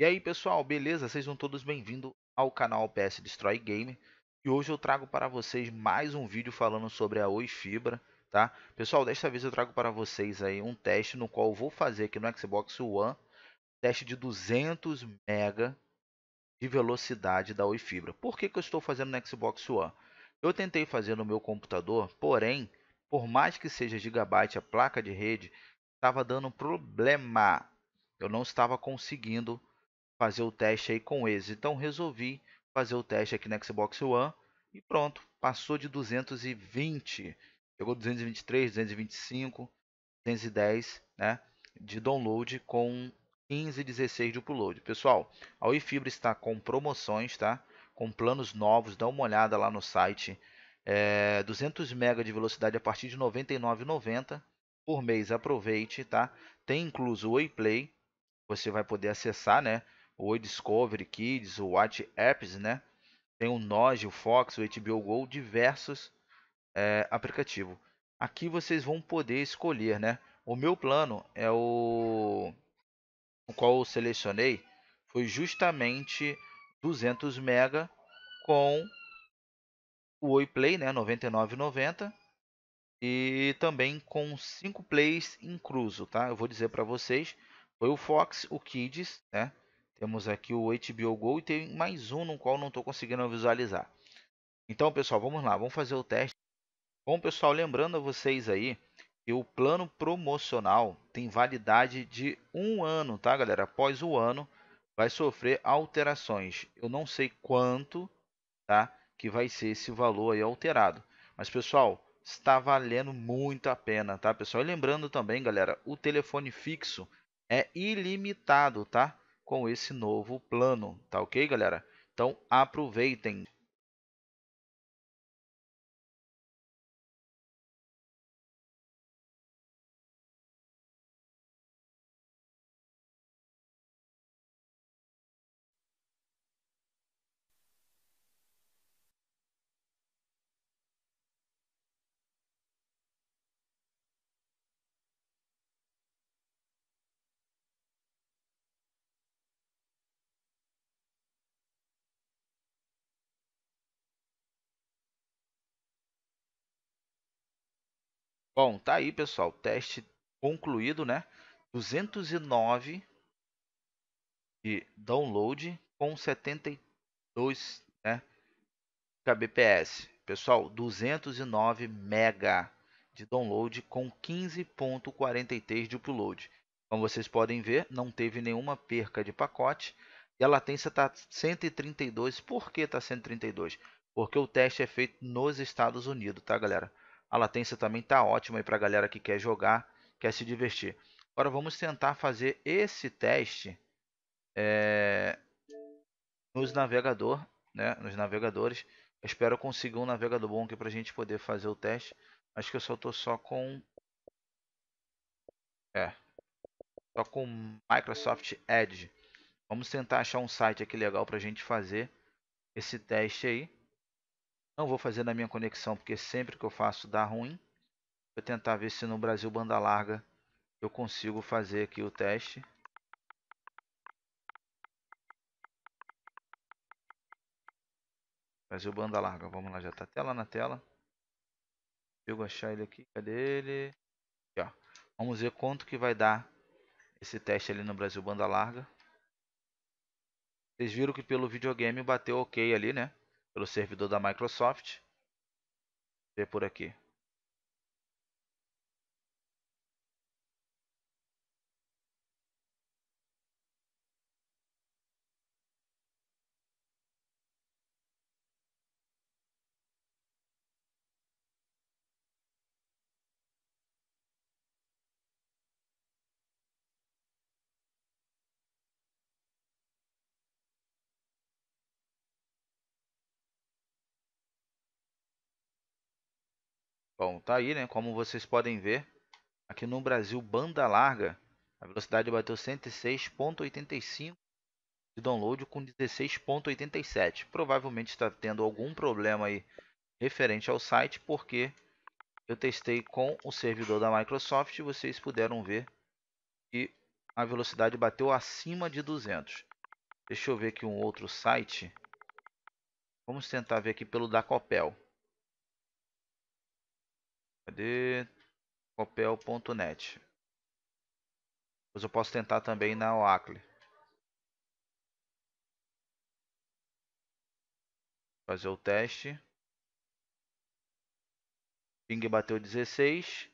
E aí pessoal, beleza? Sejam todos bem-vindos ao canal PS Destroy Game E hoje eu trago para vocês mais um vídeo falando sobre a Oi Fibra tá? Pessoal, desta vez eu trago para vocês aí um teste no qual eu vou fazer aqui no Xbox One Teste de 200 mega de velocidade da Oi Fibra Por que, que eu estou fazendo no Xbox One? Eu tentei fazer no meu computador, porém, por mais que seja gigabyte a placa de rede Estava dando problema, eu não estava conseguindo fazer o teste aí com êxito. Então resolvi fazer o teste aqui no Xbox One e pronto, passou de 220, chegou 223, 225, 210, né, de download com 15 e 16 de upload. Pessoal, a Oi Fibra está com promoções, tá? Com planos novos, dá uma olhada lá no site. É, 200 mega de velocidade a partir de 99,90 por mês. Aproveite, tá? Tem incluso o Oi Play, você vai poder acessar, né? o Discovery Kids, o Watch Apps, né? Tem o Noge, o Fox, o HBO Go, diversos é, aplicativos. Aqui vocês vão poder escolher, né? O meu plano é o, o qual eu selecionei foi justamente 200 mega com o Oi Play, né, 99,90 e também com 5 plays incluso, tá? Eu vou dizer para vocês, foi o Fox, o Kids, né, temos aqui o HBO Go e tem mais um no qual não estou conseguindo visualizar. Então, pessoal, vamos lá, vamos fazer o teste. Bom, pessoal, lembrando a vocês aí que o plano promocional tem validade de um ano, tá, galera? Após o ano, vai sofrer alterações. Eu não sei quanto, tá, que vai ser esse valor aí alterado. Mas, pessoal, está valendo muito a pena, tá, pessoal? E lembrando também, galera, o telefone fixo é ilimitado, tá? com esse novo plano, tá ok, galera? Então aproveitem. Bom, tá aí, pessoal. Teste concluído, né? 209 de download com 72 né, kbps. Pessoal, 209 mega de download com 15.43 de upload. Como vocês podem ver, não teve nenhuma perca de pacote. E a latência está 132. Por que está 132? Porque o teste é feito nos Estados Unidos, tá, galera? A latência também está ótima aí para a galera que quer jogar, quer se divertir. Agora vamos tentar fazer esse teste é, nos navegador, né? Nos navegadores. Eu espero conseguir um navegador bom aqui para a gente poder fazer o teste. Acho que eu só estou só com é, só com Microsoft Edge. Vamos tentar achar um site aqui legal para a gente fazer esse teste aí. Não vou fazer na minha conexão, porque sempre que eu faço dá ruim. Vou tentar ver se no Brasil banda larga eu consigo fazer aqui o teste. Brasil banda larga, vamos lá, já está tela na tela. Vou achar ele aqui, cadê ele? Aqui, vamos ver quanto que vai dar esse teste ali no Brasil banda larga. Vocês viram que pelo videogame bateu ok ali, né? pelo servidor da Microsoft. Vê por aqui. Bom, tá aí, né? Como vocês podem ver, aqui no Brasil, banda larga, a velocidade bateu 106.85 de download com 16.87. Provavelmente está tendo algum problema aí referente ao site, porque eu testei com o servidor da Microsoft e vocês puderam ver que a velocidade bateu acima de 200. Deixa eu ver aqui um outro site. Vamos tentar ver aqui pelo da Copel. Cadê? Copel.net. Mas eu posso tentar também na Oacle. Fazer o teste. Ping bateu 16.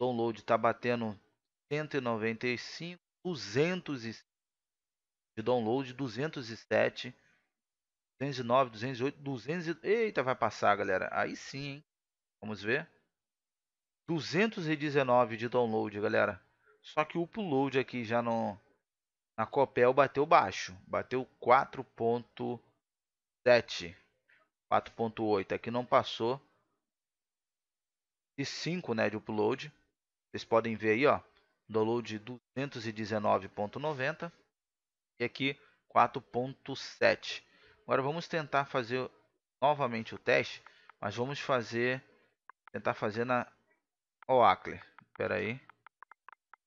Download está batendo 195, 200 de download, 207, 209, 208, 200. Eita, vai passar, galera. Aí sim, hein? Vamos ver. 219 de download, galera. Só que o upload aqui já no, na Copel bateu baixo. Bateu 4.7. 4.8. Aqui não passou. E 5 né, de upload. Vocês podem ver aí, ó. Download 219.90. E aqui 4.7. Agora vamos tentar fazer novamente o teste. Mas vamos fazer. Tentar fazer na Oacle. espera aí.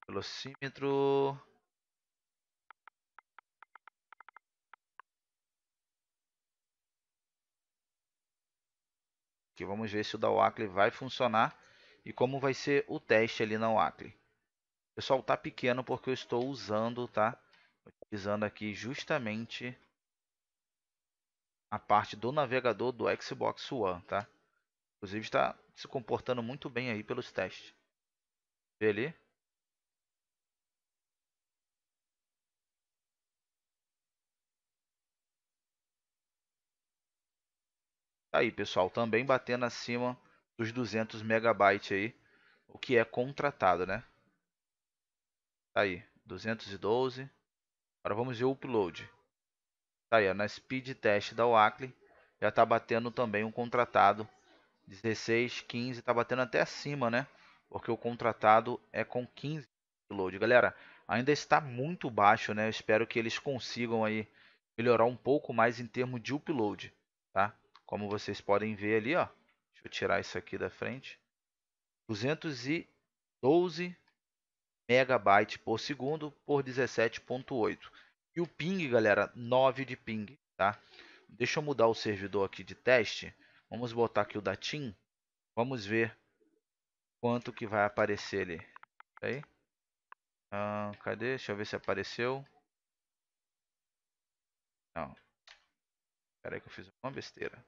Velocímetro. Aqui, vamos ver se o da Oacle vai funcionar e como vai ser o teste ali na Oacle. Pessoal, tá pequeno porque eu estou usando, tá? Utilizando aqui justamente a parte do navegador do Xbox One, tá? Inclusive está se comportando muito bem aí pelos testes. Vê ali. Tá aí, pessoal, também batendo acima dos 200 megabytes aí, o que é contratado, né? Tá aí, 212. Agora vamos ver o upload. Tá aí, ó, na speed test da Oakley já está batendo também um contratado 16, 15, tá batendo até acima, né? Porque o contratado é com 15 de load. Galera, ainda está muito baixo, né? Eu espero que eles consigam aí melhorar um pouco mais em termos de upload, tá? Como vocês podem ver ali, ó. Deixa eu tirar isso aqui da frente. 212 megabytes por segundo por 17.8. E o ping, galera, 9 de ping, tá? Deixa eu mudar o servidor aqui de teste Vamos botar aqui o da TIM. Vamos ver quanto que vai aparecer ali. Aí. Ah, cadê? Deixa eu ver se apareceu. Não. Espera aí que eu fiz uma besteira.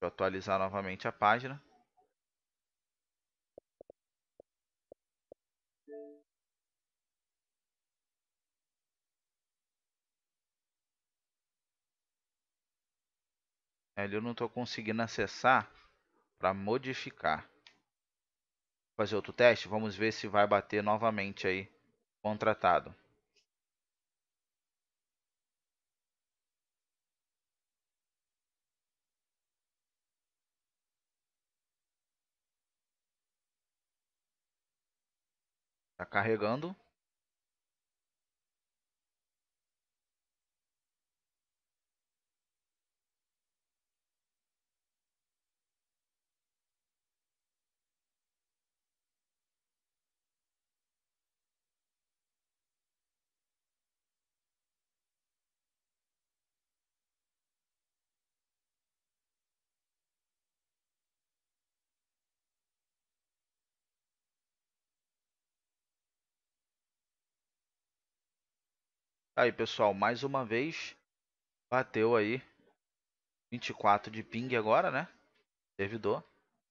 Vou atualizar novamente a página. Eu não estou conseguindo acessar para modificar. Vou fazer outro teste, vamos ver se vai bater novamente aí contratado. Está carregando. Aí, pessoal, mais uma vez. Bateu aí. 24 de ping agora, né? Servidor.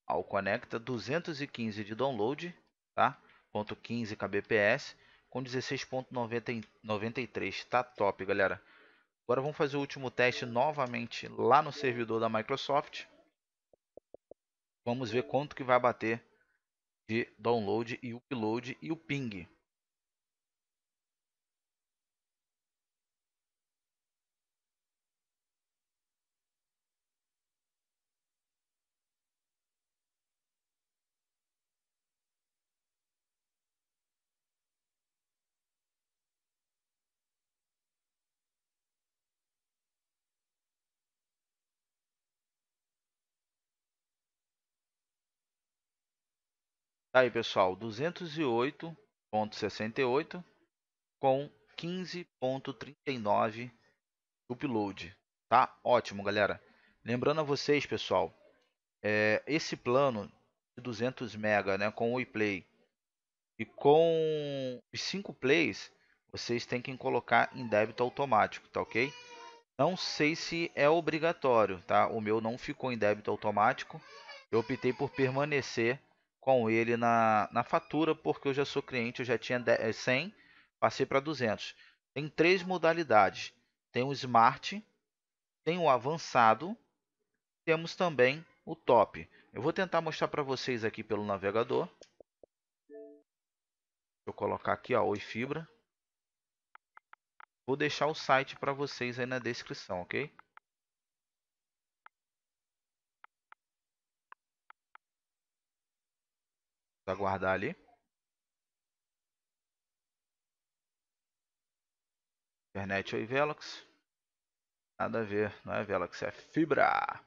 Ao conecta 215 de download, tá? Ponto 15 kbps com 16.93. Tá top, galera. Agora vamos fazer o último teste novamente lá no servidor da Microsoft. Vamos ver quanto que vai bater de download e upload e o ping. Tá aí, pessoal, 208.68 com 15.39 upload. Tá ótimo, galera. Lembrando a vocês, pessoal, é, esse plano de 200 mega, né, com o iPlay e com os 5 plays, vocês têm que colocar em débito automático, tá ok? Não sei se é obrigatório, tá? O meu não ficou em débito automático. Eu optei por permanecer com ele na, na fatura, porque eu já sou cliente, eu já tinha 10, 100, eh, passei para 200. Tem três modalidades. Tem o Smart, tem o Avançado, temos também o Top. Eu vou tentar mostrar para vocês aqui pelo navegador. Deixa eu colocar aqui, ó, Oi Fibra. Vou deixar o site para vocês aí na descrição, ok? aguardar ali. Internet aí, Velox. Nada a ver, não é Velox, é fibra.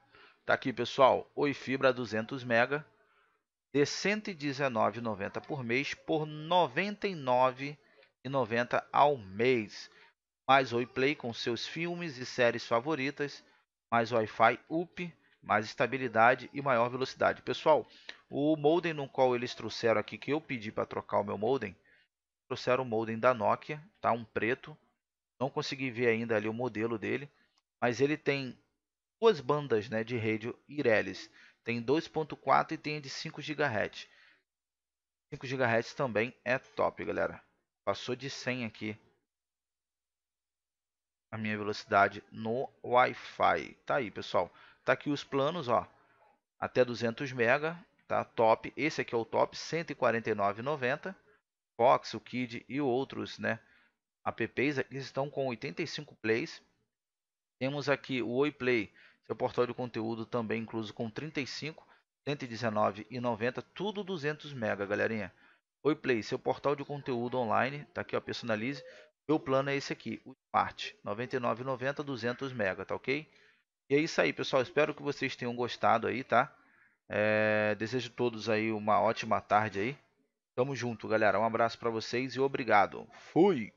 Tá aqui, pessoal. Oi Fibra 200 mega de 119,90 por mês por 99,90 ao mês. Mais Oi Play com seus filmes e séries favoritas, mais Wi-Fi UP mais estabilidade e maior velocidade. Pessoal, o modem no qual eles trouxeram aqui, que eu pedi para trocar o meu modem, trouxeram o modem da Nokia, tá? um preto. Não consegui ver ainda ali o modelo dele, mas ele tem duas bandas né, de rede Irelis. Tem 2.4 e tem de 5 GHz. 5 GHz também é top, galera. Passou de 100 aqui a minha velocidade no Wi-Fi. Tá aí, pessoal. Tá aqui os planos, ó. Até 200 mega, tá? Top. Esse aqui é o top, 149,90. Fox, o Kid e outros, né? Apps aqui estão com 85 plays. Temos aqui o Oi Play, seu portal de conteúdo também incluso com 35, 119,90, tudo 200 mega, galerinha. Oi Play, seu portal de conteúdo online, tá aqui ó, personalize. Meu plano é esse aqui, o Smart, 99,90, 200 mega, tá OK? E é isso aí, pessoal. Espero que vocês tenham gostado aí, tá? É, desejo a todos aí uma ótima tarde aí. Tamo junto, galera. Um abraço para vocês e obrigado. Fui!